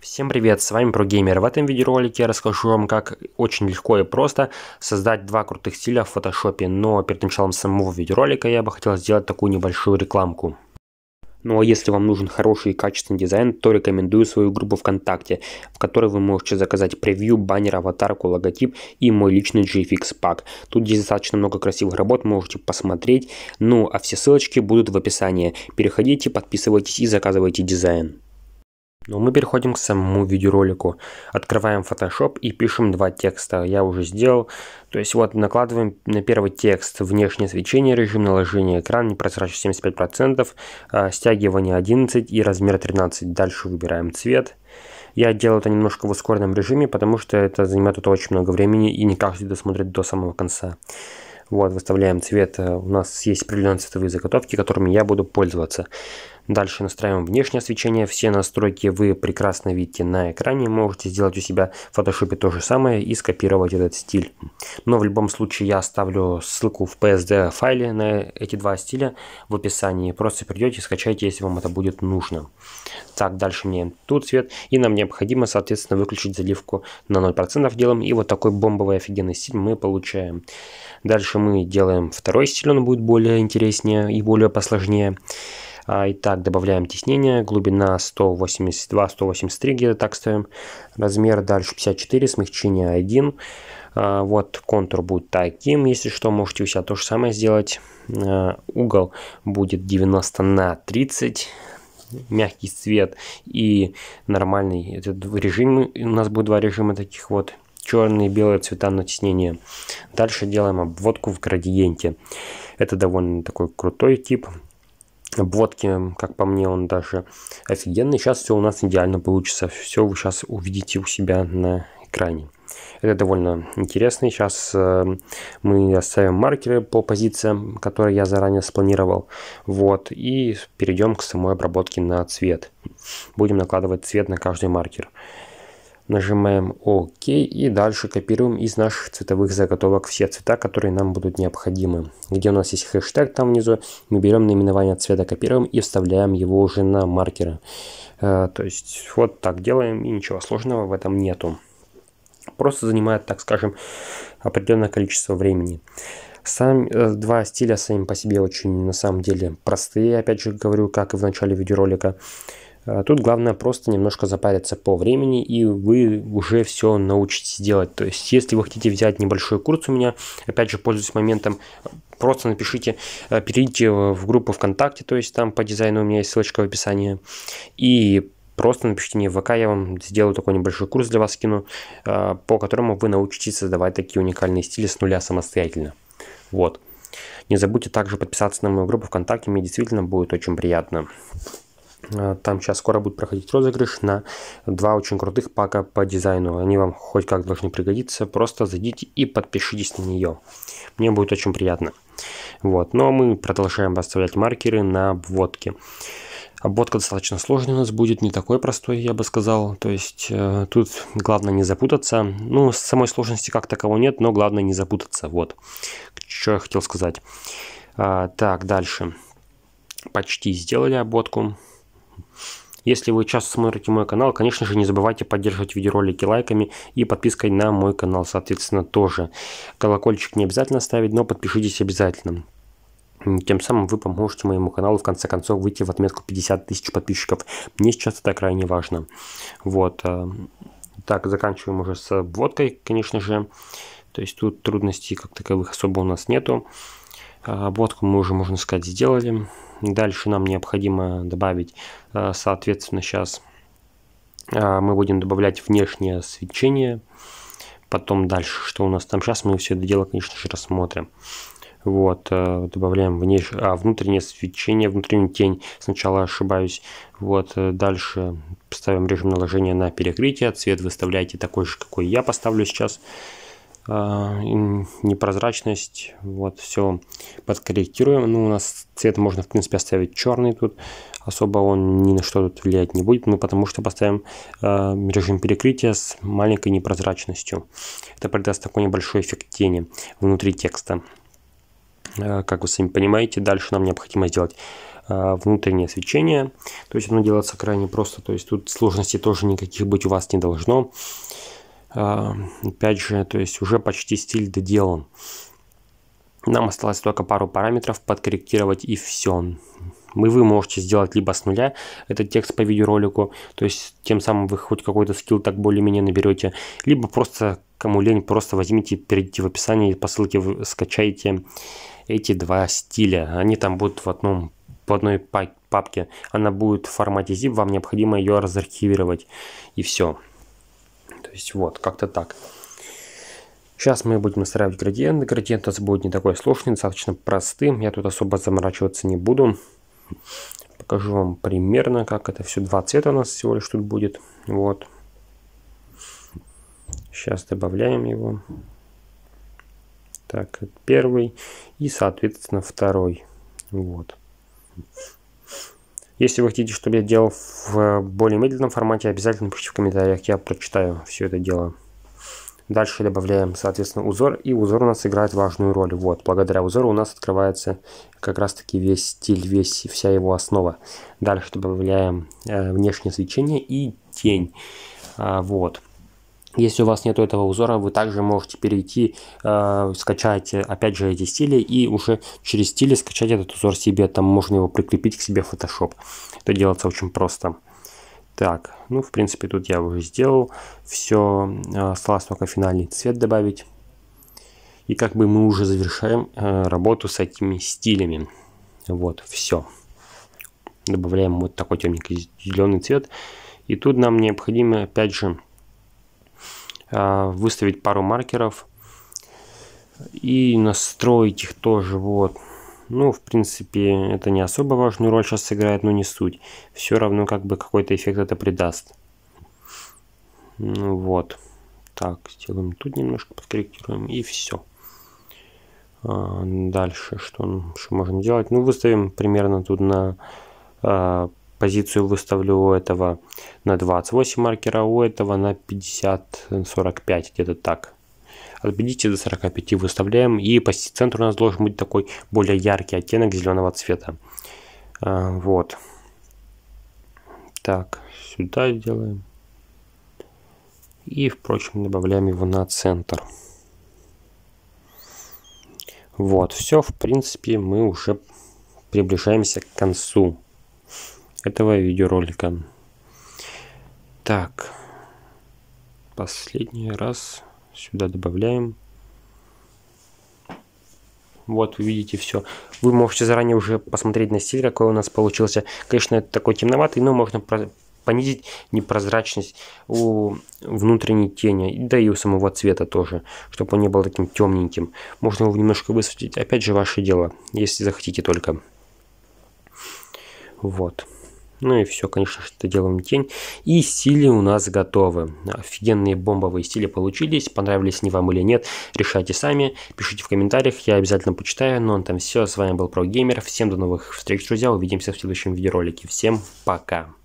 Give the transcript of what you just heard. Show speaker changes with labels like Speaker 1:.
Speaker 1: Всем привет, с вами ProGamer. В этом видеоролике я расскажу вам, как очень легко и просто создать два крутых стиля в фотошопе. Но перед началом самого видеоролика я бы хотел сделать такую небольшую рекламку. Ну а если вам нужен хороший и качественный дизайн, то рекомендую свою группу ВКонтакте, в которой вы можете заказать превью, баннер, аватарку, логотип и мой личный GFX пак. Тут есть достаточно много красивых работ, можете посмотреть. Ну а все ссылочки будут в описании. Переходите, подписывайтесь и заказывайте дизайн. Но ну, мы переходим к самому видеоролику. Открываем Photoshop и пишем два текста. Я уже сделал. То есть вот накладываем на первый текст внешнее свечение, режим наложения экран, непрозрачность 75%, а, стягивание 11 и размер 13. Дальше выбираем цвет. Я делаю это немножко в ускоренном режиме, потому что это занимает это очень много времени и не каждый досмотрит до самого конца. Вот, выставляем цвет. Э, у нас есть определенные цветовые заготовки, которыми я буду пользоваться. Дальше настраиваем внешнее освещение. Все настройки вы прекрасно видите на экране. Можете сделать у себя в фотошопе то же самое и скопировать этот стиль. Но в любом случае я оставлю ссылку в PSD файле на эти два стиля в описании. Просто придете, скачайте, если вам это будет нужно. Так, дальше мне тут цвет. И нам необходимо, соответственно, выключить заливку на 0% делаем. И вот такой бомбовый офигенный стиль мы получаем. Дальше мы делаем второй стиль, он будет более интереснее и более посложнее. Итак, добавляем теснение, глубина 182-183, где-то так ставим. Размер дальше 54, смягчение 1. А, вот контур будет таким, если что, можете у себя то же самое сделать. А, угол будет 90 на 30 мягкий цвет и нормальный этот режим. У нас будет два режима таких вот черные и белые цвета на теснение. Дальше делаем обводку в градиенте. Это довольно такой крутой тип. Водки, как по мне, он даже офигенный. Сейчас все у нас идеально получится. Все вы сейчас увидите у себя на экране. Это довольно интересно. Сейчас э, эм, мы оставим маркеры по позициям, которые я заранее спланировал. Вот. И перейдем к самой обработке на цвет. Будем накладывать цвет на каждый маркер. Нажимаем ОК и дальше копируем из наших цветовых заготовок все цвета, которые нам будут необходимы. Где у нас есть хэштег там внизу, мы берем наименование цвета, копируем и вставляем его уже на маркеры. Э, то есть вот так делаем и ничего сложного в этом нету. Просто занимает, так скажем, определенное количество времени. Сам, э, два стиля сами по себе очень на самом деле простые, опять же говорю, как и в начале видеоролика. А тут главное просто немножко запариться по времени, и вы уже все научитесь делать. То есть, если вы хотите взять небольшой курс у меня, опять же, пользуясь моментом, просто напишите, э, перейдите в группу ВКонтакте, то есть там по дизайну у меня есть ссылочка в описании, и просто напишите мне в ВК, я вам сделаю такой небольшой курс для вас скину, э, по которому вы научитесь создавать такие уникальные стили с нуля самостоятельно. Вот. Не забудьте также подписаться на мою группу ВКонтакте, мне действительно будет очень приятно. Э, там сейчас скоро будет проходить розыгрыш на два очень крутых пака по дизайну. Они вам хоть как должны пригодиться. Просто зайдите и подпишитесь на нее. Мне будет очень приятно. Вот. Но ну, а мы продолжаем расставлять маркеры на обводке. Обводка достаточно сложная у нас будет, не такой простой, я бы сказал. То есть э, тут главное не запутаться. Ну, самой сложности как таковой нет, но главное не запутаться. Вот, что я хотел сказать. А, так, дальше. Почти сделали обводку. Если вы часто смотрите мой канал, конечно же, не забывайте поддерживать видеоролики лайками и подпиской на мой канал, соответственно, тоже. Колокольчик не обязательно ставить, но подпишитесь обязательно. Тем самым вы поможете моему каналу в конце концов выйти в отметку 50 тысяч подписчиков. Мне сейчас это крайне важно. Вот. Э, так, заканчиваем уже с водкой, конечно же. То есть тут трудностей как таковых особо у нас нету. Обводку а, мы уже, можно сказать, сделали. Дальше нам необходимо добавить, э, соответственно, сейчас э, мы будем добавлять внешнее свечение. Потом дальше, что у нас там сейчас, мы все это дело, конечно же, рассмотрим. Вот, э, добавляем внеш... а, внутреннее свечение, внутреннюю тень, сначала ошибаюсь. Вот, дальше ставим режим наложения на перекрытие, цвет выставляйте такой же, какой я поставлю сейчас. Сейчас а, непрозрачность, вот все подкорректируем. Ну, у нас цвет можно, в принципе, оставить черный тут, особо он ни на что тут влиять не будет, мы потому что поставим э, режим перекрытия с маленькой непрозрачностью. Это придаст такой небольшой эффект тени внутри текста. Э, как вы сами понимаете, дальше нам необходимо сделать внутреннее свечение, то есть оно делается крайне просто, то есть тут сложностей тоже никаких быть у вас не должно. Опять же, то есть уже почти стиль доделан. Нам осталось только пару параметров подкорректировать и все. Мы вы можете сделать либо с нуля этот текст по видеоролику, то есть тем самым вы хоть какой-то скилл так более-менее наберете, либо просто, кому лень, просто возьмите, перейдите в описание и по ссылке скачайте эти два стиля. Они там будут в одном в одной папке. Она будет в формате zip, вам необходимо ее разархивировать и все. То есть вот, как-то так. Сейчас мы будем настраивать градиент. Градиент у нас будет не такой сложный, достаточно простым. Я тут особо заморачиваться не буду. Покажу вам примерно, как это все. Два цвета у нас всего лишь тут будет. Вот. Сейчас добавляем его. Так, первый и, соответственно, второй. Вот. Если вы хотите, чтобы я делал в э, более медленном формате, обязательно пишите в комментариях, я прочитаю все это дело. Дальше добавляем, соответственно, узор, и узор у нас играет важную роль. Вот, благодаря узору у нас открывается как раз-таки весь стиль, весь, вся его основа. Дальше добавляем э, внешнее свечение и тень. А, вот. Если у вас нет этого узора, вы также можете перейти, э, скачать опять же эти стили и уже через стили скачать этот узор себе. Там можно его прикрепить к себе в Photoshop. Это делается очень просто. Так, ну в принципе тут я уже сделал все. Э, осталось только финальный цвет добавить. И как бы мы уже завершаем э, работу с этими стилями. Вот, все. Добавляем вот такой темненький зеленый цвет. И тут нам необходимо опять же а, выставить пару маркеров и настроить их тоже. Вот. Ну, в принципе, это не особо важную роль сейчас сыграет, но не суть. Все равно как бы какой-то эффект это придаст. Ну, вот. Так, сделаем тут немножко, подкорректируем и все. А, дальше что, что можно делать? Ну, выставим примерно тут на а, позицию выставлю у этого на 28 маркера, у этого на 50-45, где-то так. От 50 до 45 выставляем, и по центру у нас должен быть такой более яркий оттенок зеленого цвета. А, вот. Так, сюда делаем. И, впрочем, добавляем его на центр. Вот, все, в принципе, мы уже приближаемся к концу этого видеоролика. Так, последний раз сюда добавляем. Вот, вы видите все. Вы можете заранее уже посмотреть на стиль, какой у нас получился. Конечно, это такой темноватый, но можно понизить непрозрачность у внутренней тени, да и у самого цвета тоже, чтобы он не был таким темненьким. Можно его немножко высветить, опять же, ваше дело, если захотите только. Вот. Ну и все, конечно, это делаем тень. И стили у нас готовы. Офигенные бомбовые стили получились. Понравились они вам или нет, решайте сами. Пишите в комментариях, я обязательно почитаю. Ну а там все, с вами был ProGamer. Всем до новых встреч, друзья. Увидимся в следующем видеоролике. Всем пока.